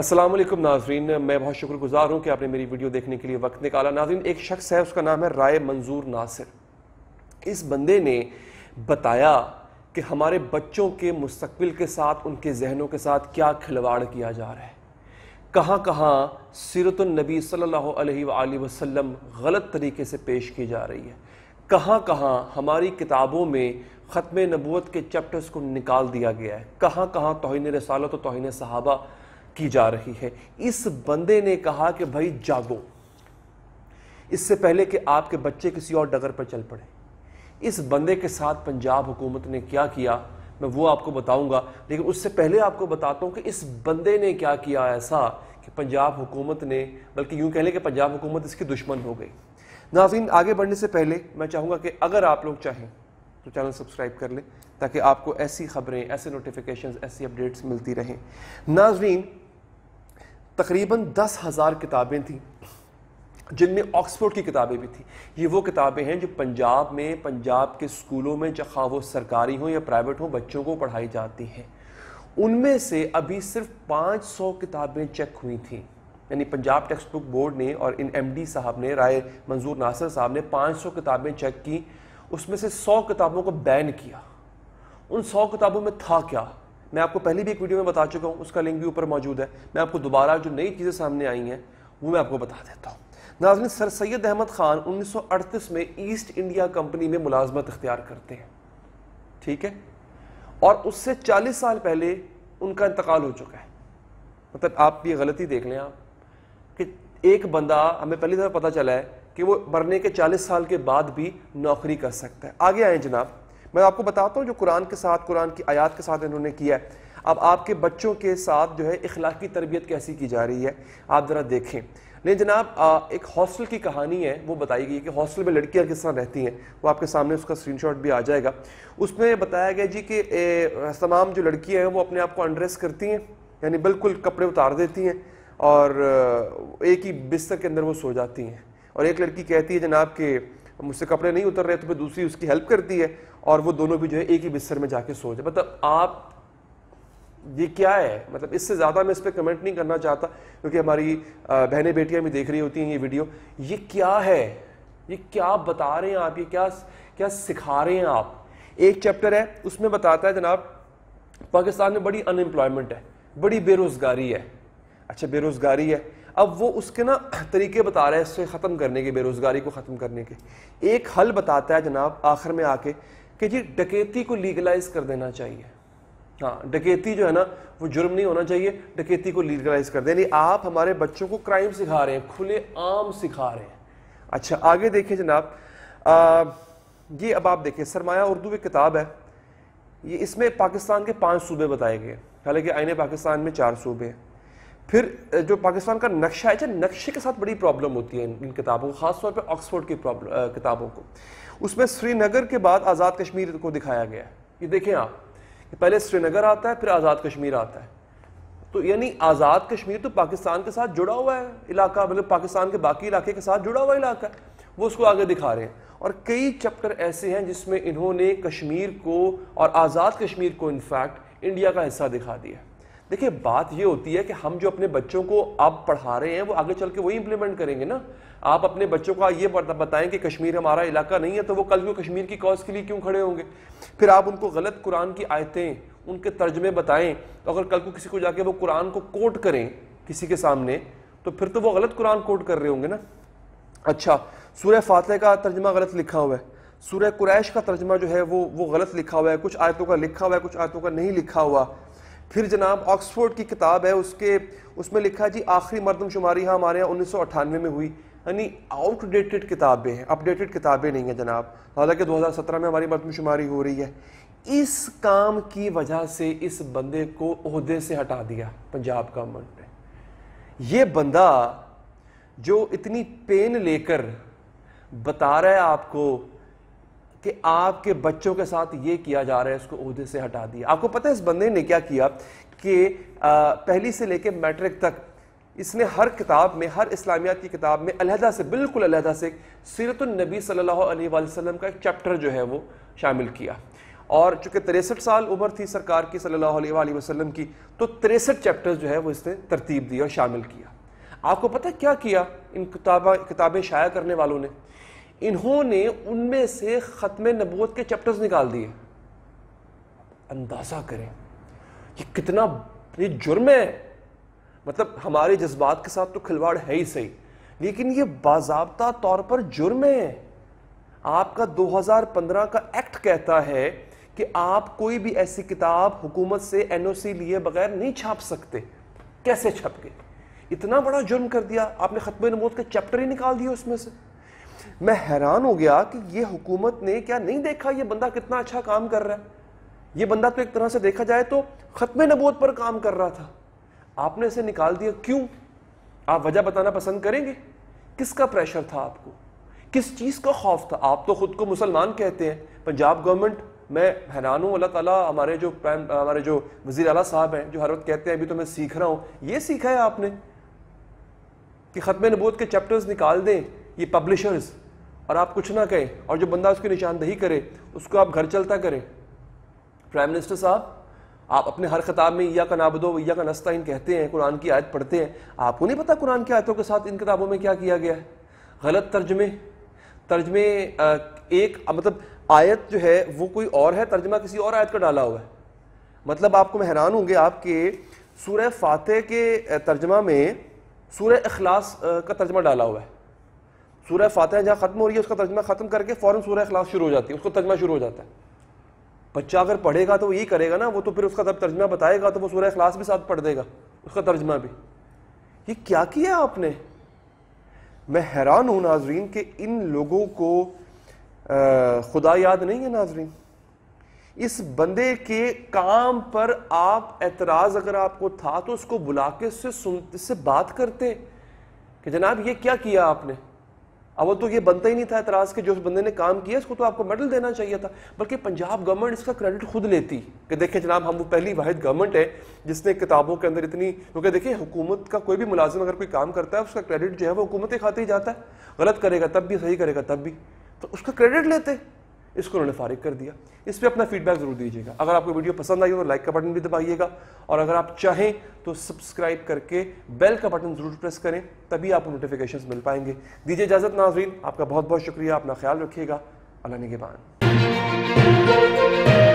असलम नाजरीन मैं बहुत शुक्रगुजार हूँ कि आपने मेरी वीडियो देखने के लिए वक्त निकाला नाजरीन एक शख्स है उसका नाम है राय मंजूर नासिर इस बंदे ने बताया कि हमारे बच्चों के मुस्तबिल के साथ उनके जहनों के साथ क्या खिलवाड़ किया जा रहा है कहाँ कहाँ सीरतनबी सल्ला वसम गलत तरीके से पेश की जा रही है कहाँ कहाँ हमारी किताबों में ख़त्म नबूत के चैप्टर्स को निकाल दिया गया है कहाँ कहाँ तोहन रसालत और तोहन सहाबा की जा रही है इस बंदे ने कहा कि भाई जागो इससे पहले कि आपके बच्चे किसी और डगर पर चल पड़े इस बंदे के साथ पंजाब हुकूमत ने क्या किया मैं वो आपको बताऊंगा लेकिन उससे पहले आपको बताता हूं कि इस बंदे ने क्या किया ऐसा कि पंजाब हुकूमत ने बल्कि यूं कह लें कि पंजाब हुकूमत इसकी दुश्मन हो गई नाजीन आगे बढ़ने से पहले मैं चाहूंगा कि अगर आप लोग चाहें तो चैनल सब्सक्राइब कर लें ताकि आपको ऐसी खबरें ऐसे नोटिफिकेशन ऐसी अपडेट्स मिलती रहें नाजरीन तकरीबन दस हज़ार किताबें थीं जिनमें ऑक्सफोर्ड की किताबें भी थी ये वो किताबें हैं जो पंजाब में पंजाब के स्कूलों में चाहे वो सरकारी हों या प्राइवेट हों बच्चों को पढ़ाई जाती हैं उनमें से अभी सिर्फ 500 किताबें चेक हुई थी यानी पंजाब टेक्स्ट बुक बोर्ड ने और इन एमडी साहब ने राय मंजूर नासर साहब ने 500 किताबें चेक की उसमें से 100 किताबों को बैन किया उन 100 किताबों में था क्या मैं आपको पहले भी एक वीडियो में बता चुका हूँ उसका लिंक भी ऊपर मौजूद है मैं आपको दोबारा जो नई चीज़ें सामने आई हैं वो मैं आपको बता देता हूँ नाजन सर सैद अहमद खान उन्नीस में ईस्ट इंडिया कंपनी में मुलाजमत अख्तियार करते हैं ठीक है और उससे 40 साल पहले उनका इंतकाल हो चुका है मतलब आप ये गलती देख लें आप कि एक बंदा हमें पहली दफ़ा पता चला है कि वो मरने के 40 साल के बाद भी नौकरी कर सकता है आगे आए जनाब मैं आपको बताता हूँ जो कुरान के साथ कुरान की आयात के साथ इन्होंने किया है अब आपके बच्चों के साथ जो है इखलाकी तरबियत कैसी की जा रही है आप ज़रा देखें नहीं जनाब एक हॉस्टल की कहानी है वो बताई गई कि हॉस्टल में लड़कियाँ किस तरह रहती हैं वो आपके सामने उसका स्क्रीनशॉट भी आ जाएगा उसमें बताया गया जी कि तमाम जो लड़कियाँ हैं वो अपने आप को अंड्रेस करती हैं यानी बिल्कुल कपड़े उतार देती हैं और एक ही बिस्तर के अंदर वो सो जाती हैं और एक लड़की कहती है जनाब के मुझसे कपड़े नहीं उतर रहे तो फिर दूसरी उसकी हेल्प करती है और वो दोनों भी जो है एक ही बिस्तर में जाके सो जाए मतलब आप ये क्या है मतलब इससे ज़्यादा मैं इस पर कमेंट नहीं करना चाहता क्योंकि हमारी बहनें बेटियां भी देख रही होती हैं ये वीडियो ये क्या है ये क्या बता रहे हैं आप ये क्या क्या सिखा रहे हैं आप एक चैप्टर है उसमें बताता है जनाब पाकिस्तान में बड़ी अनएम्प्लॉयमेंट है बड़ी बेरोज़गारी है अच्छा बेरोज़गारी है अब वो उसके ना तरीके बता रहा है इससे ख़त्म करने के बेरोज़गारी को ख़त्म करने के एक हल बताता है जनाब आखिर में आके कि जी डकैती को लीगलाइज कर देना चाहिए हाँ डकैती जो है ना वो जुर्म नहीं होना चाहिए डकैती को लीगलाइज कर देनी आप हमारे बच्चों को क्राइम सिखा रहे हैं खुले आम सिखा रहे हैं अच्छा आगे देखिए जनाब ये अब आप देखिए सरमाया उर्दू एक किताब है ये इसमें पाकिस्तान के पाँच सूबे बताए गए हालांकि आईने पाकिस्तान में चार सूबे हैं फिर जो पाकिस्तान का नक्शा है अच्छा, नक्शे के साथ बड़ी प्रॉब्लम होती है इन, इन किताबों को ख़ासतौर पर ऑक्सफोर्ड की प्रॉब्लम किताबों को उसमें श्रीनगर के बाद आज़ाद कश्मीर को दिखाया गया है ये देखें आप कि पहले श्रीनगर आता है फिर आज़ाद कश्मीर आता है तो यानी आज़ाद कश्मीर तो पाकिस्तान के साथ जुड़ा हुआ है इलाका मतलब पाकिस्तान के बाकी इलाके के साथ जुड़ा हुआ इलाका है वो उसको आगे दिखा रहे हैं और कई चैप्टर ऐसे हैं जिसमें इन्होंने कश्मीर को और आज़ाद कश्मीर को इनफैक्ट इंडिया का हिस्सा दिखा दिया है देखिए बात ये होती है कि हम जो अपने बच्चों को अब पढ़ा रहे हैं वो आगे चल के वही इंप्लीमेंट करेंगे ना आप अपने बच्चों को ये बताएं कि कश्मीर हमारा इलाका नहीं है तो वो कल को कश्मीर की कॉज के लिए क्यों खड़े होंगे फिर आप उनको गलत कुरान की आयतें उनके तर्जमे बताएं तो अगर कल को किसी को जाके वो कुरान को कोट करें किसी के सामने तो फिर तो वो गलत कुरान कोट कर रहे होंगे ना अच्छा सूर्य फातह का तर्जमा गलत लिखा हुआ है सूर्य कुरैश का तर्जमा जो है वो वो गलत लिखा हुआ है कुछ आयतों का लिखा हुआ है कुछ आयतों का नहीं लिखा हुआ फिर जनाब ऑक्सफोर्ड की किताब है उसके उसमें लिखा जी आखिरी मरदमशुमारी यहाँ हमारे यहाँ उन्नीस सौ अट्ठानवे में हुई यानी आउटडेटेड किताबें हैं अपडेटेड किताबें नहीं हैं जनाब हालांकि 2017 में हमारी मरदमशुमारी हो रही है इस काम की वजह से इस बंदे को अहदे से हटा दिया पंजाब गवर्नमेंट ने ये बंदा जो इतनी पेन लेकर बता रहा है आपको कि आपके बच्चों के साथ ये किया जा रहा है उसको उहदे से हटा दिया आपको पता है इस बंदे ने क्या किया कि पहली से लेकर मैट्रिक तक इसने हर किताब में हर इस्लामियात की किताब में अलहदा से बिल्कुल अलहदा से सीरत नबी सल्लल्लाहु अलैहि वसल्लम का एक चैप्टर जो है वो शामिल किया और चूँकि तिरसठ साल उम्र थी सरकार की सल्लल्लाहु अलैहि वसल्लम की तो तिरसठ चैप्टर जो है वो इसने तरतीब दी और शामिल किया आपको पता क्या किया इन किताबा किताबें शाया करने वालों ने इन्होंने उनमें से ख़त्म नबूत के चैप्टर्स निकाल दिए अंदाज़ा करें कि कितना ये जुर्म है मतलब हमारे जज्बात के साथ तो खिलवाड़ है ही सही लेकिन ये बाजाबता तौर पर जुर्म है आपका 2015 का एक्ट कहता है कि आप कोई भी ऐसी किताब हुकूमत से एनओसी लिए बगैर नहीं छाप सकते कैसे छप गए इतना बड़ा जुर्म कर दिया आपने ख़त्म नमूद के चैप्टर ही निकाल दिया उसमें से मैं हैरान हो गया कि ये हुकूमत ने क्या नहीं देखा ये बंदा कितना अच्छा काम कर रहा है ये बंदा तो एक तरह से देखा जाए तो ख़त्म नबूत पर काम कर रहा था आपने इसे निकाल दिया क्यों आप वजह बताना पसंद करेंगे किसका प्रेशर था आपको किस चीज़ का खौफ था आप तो ख़ुद को मुसलमान कहते हैं पंजाब गवर्नमेंट मैं हैरान हूँ अल्लाह ताला हमारे जो प्राइम हमारे जो वज़ी अला साहब हैं जो हर वक्त कहते हैं अभी तो मैं सीख रहा हूँ ये सीखा है आपने कि ख़त्म नबूत के चैप्टर्स निकाल दें ये पब्लिशर्स और आप कुछ ना कहें और जो बंदा उसकी निशानदही करे उसको आप घर चलता करें प्राइम मिनिस्टर साहब आप अपने हर खताब में या का नाबदो या का इन कहते हैं कुरान की आयत पढ़ते हैं आपको नहीं पता कुरान की आयतों के साथ इन किताबों में क्या किया गया है गलत तर्जमे तर्जमे एक मतलब आयत जो है वो कोई और है तर्जमा किसी और आयत का डाला हुआ है मतलब आपको मैं हैरान होंगे आपके सूर्य फातह के तर्जमा में सूर्य अखलास का तर्जमा डाला हुआ है सूर्य फातह जहाँ ख़त्म हो रही है उसका तर्जमा ख़त्म करके फ़ौरन सूर्य अखलास शुरू हो जाती है उसका तर्जमा शुरू हो जाता है बच्चा अगर पढ़ेगा तो वो यही करेगा ना वो तो फिर उसका जब तर्जमा बताएगा तो वो सूर्य अखलास भी साथ पढ़ देगा उसका तर्जमा भी ये क्या किया आपने मैं हैरान हूँ नाजरीन के इन लोगों को आ, खुदा याद नहीं है नाजरीन इस बंदे के काम पर आप एतराज़ अगर आपको था तो उसको बुला के उससे सुन से बात करते कि जनाब ये क्या किया आपने अब तो ये बनता ही नहीं था एतराज़ के जो उस बंदे ने काम किया उसको तो आपको मेडल देना चाहिए था बल्कि पंजाब गवर्नमेंट इसका क्रेडिट खुद लेती कि देखिए जनाब हम वो पहली वाहिद गवर्नमेंट है जिसने किताबों के अंदर इतनी क्योंकि देखिए हुकूमत का कोई भी मुलाजिम अगर कोई काम करता है उसका क्रेडिट जो है वो हुकूमत के खाते ही जाता है गलत करेगा तब भी सही करेगा तब भी तो उसका क्रेडिट लेते इसको उन्होंने फारिग कर दिया इस पर अपना फीडबैक ज़रूर दीजिएगा अगर आपको वीडियो पसंद आई हो तो लाइक का बटन भी दबाइएगा और अगर आप चाहें तो सब्सक्राइब करके बेल का बटन ज़रूर प्रेस करें तभी आपको नोटिफिकेशन मिल पाएंगे दीजिए इजाज़त नाजरीन आपका बहुत बहुत शुक्रिया अपना ख्याल रखिएगा अल्लाह ने के